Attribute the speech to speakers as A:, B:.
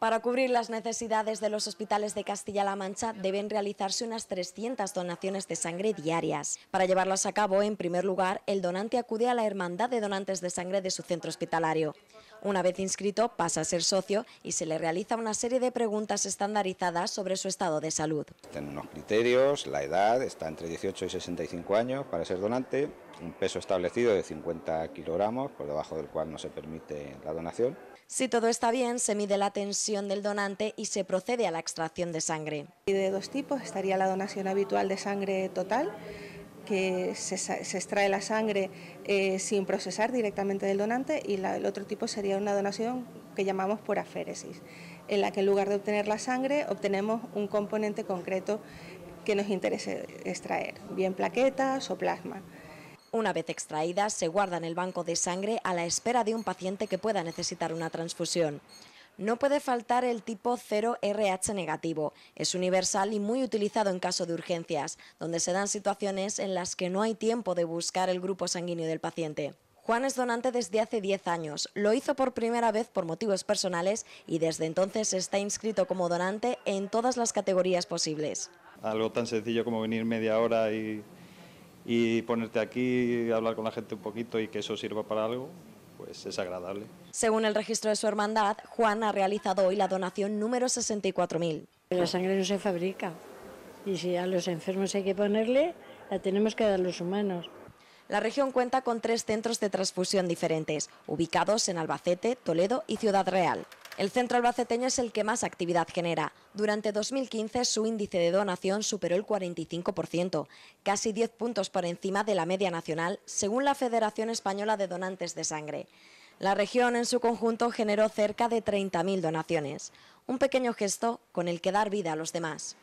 A: Para cubrir las necesidades de los hospitales de Castilla-La Mancha deben realizarse unas 300 donaciones de sangre diarias. Para llevarlas a cabo, en primer lugar, el donante acude a la Hermandad de Donantes de Sangre de su centro hospitalario. Una vez inscrito, pasa a ser socio y se le realiza una serie de preguntas estandarizadas sobre su estado de salud. Tienen unos criterios, la edad está entre 18 y 65 años para ser donante, un peso establecido de 50 kilogramos, por debajo del cual no se permite la donación. Si todo está bien, se mide la tensión del donante y se procede a la extracción de sangre.
B: Y de dos tipos, estaría la donación habitual de sangre total, que se, extrae la sangre eh, sin procesar directamente del donante, y el otro tipo sería una donación que llamamos por aféresis, en la que en lugar de obtener la sangre, obtenemos un componente concreto que nos interese extraer, bien plaquetas o plasma.
A: Una vez extraídas, se guardan en el banco de sangre a la espera de un paciente que pueda necesitar una transfusión. No puede faltar el tipo 0 RH negativo. Es universal y muy utilizado en caso de urgencias, donde se dan situaciones en las que no hay tiempo de buscar el grupo sanguíneo del paciente. Juan es donante desde hace 10 años. Lo hizo por primera vez por motivos personales y desde entonces está inscrito como donante en todas las categorías posibles.
B: Algo tan sencillo como venir media hora y y ponerte aquí, y hablar con la gente un
A: poquito y que eso sirva para algo, pues es agradable. Según el registro de su hermandad, Juan ha realizado hoy la donación número 64.000. La sangre no se fabrica y si a los enfermos hay que ponerle, la tenemos que dar los humanos. La región cuenta con tres centros de transfusión diferentes, ubicados en Albacete, Toledo y Ciudad Real. El centro albaceteño es el que más actividad genera. Durante 2015 su índice de donación superó el 45%, casi 10 puntos por encima de la media nacional, según la Federación Española de Donantes de Sangre. La región en su conjunto generó cerca de 30.000 donaciones, un pequeño gesto con el que dar vida a los demás.